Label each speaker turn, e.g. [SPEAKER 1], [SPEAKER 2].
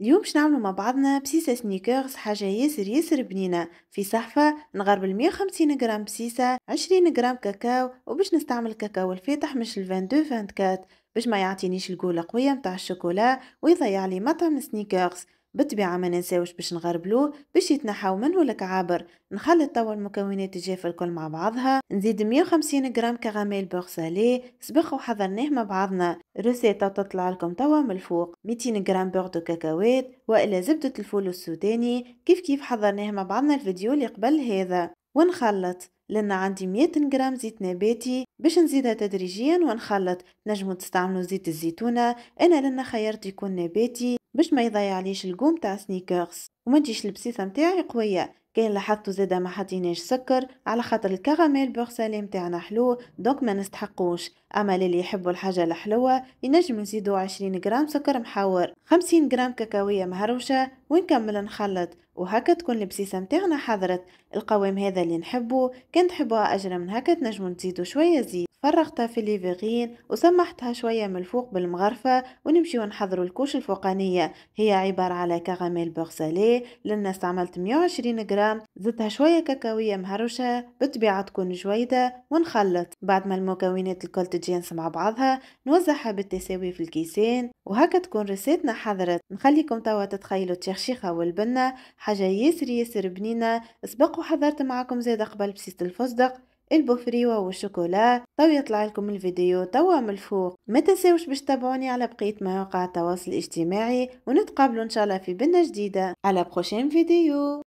[SPEAKER 1] اليوم باش نعملو مع بعضنا بسيسه سنيكرز حاجه ياسر ياسر بنينه في صحفه نغرب ال 150 غرام بسيسه 20 غرام كاكاو وباش نستعمل الكاكاو الفاتح مش ال 22 24 باش ما يعطينيش القوله قويه متاع الشوكولا ويضيع لي مطعم سنيكرز بالطبيعة ما ننساوش باش نغربلوه باش يتنحاو منه الكعابر نخلط توا المكونات الجافة الكل مع بعضها نزيد 150 غرام كراميل بوغ سالي سبخ وحضرناه مع بعضنا روسيتا تطلع لكم توا من الفوق 200 غرام بوغ دو كاكاوات والا زبدة الفول السوداني كيف كيف حضرناه مع بعضنا الفيديو اللي قبل هذا ونخلط لان عندي 100 غرام زيت نباتي باش نزيدها تدريجيا ونخلط نجمو تستعملوا زيت الزيتونه انا لان خيرت يكون نباتي باش ما يضيعليش القوم تاع سنيكرز وما تجيش البسيسه نتاعي قويه كاين لاحظتوا زادا ما حطيناش سكر على خاطر الكراميل بورسالي نتاعنا حلو دونك ما نستحقوش اما للي يحبوا الحاجه الحلوه ينجم نزيدوا 20 غرام سكر محاور 50 غرام كاكاويه مهروشه ونكمل نخلط وهكا تكون البسيسه نتاعنا حضرت القوام هذا اللي نحبه كان تحبوها اجرى من هكا تنجموا تزيدوا شويه زيت فرغتها في الليفيغين وسمحتها شوية من الفوق بالمغرفة ونمشي ونحضر الكوش الفوقانية هي عبارة على كراميل بورسالي لأن استعملت 120 غرام زدتها شوية كاكاوية مهروشة بالطبيعة تكون جويدة ونخلط بعد ما المكونات الكل تجانس مع بعضها نوزعها بالتساوي في الكيسين وهكا تكون رسيتنا حضرت نخليكم توا تتخيلوا التشخيخة والبنة حاجة ياسر ياسر بنينة سبق وحضرت معكم زاد قبل بسيط الفستق البوفريوة والشوكولا تو يطلع لكم الفيديو توا من الفوق ما تنساوش باش تابعوني على بقية مواقع التواصل الاجتماعي ونتقابلوا ان شاء الله في بنا جديدة على بروشين فيديو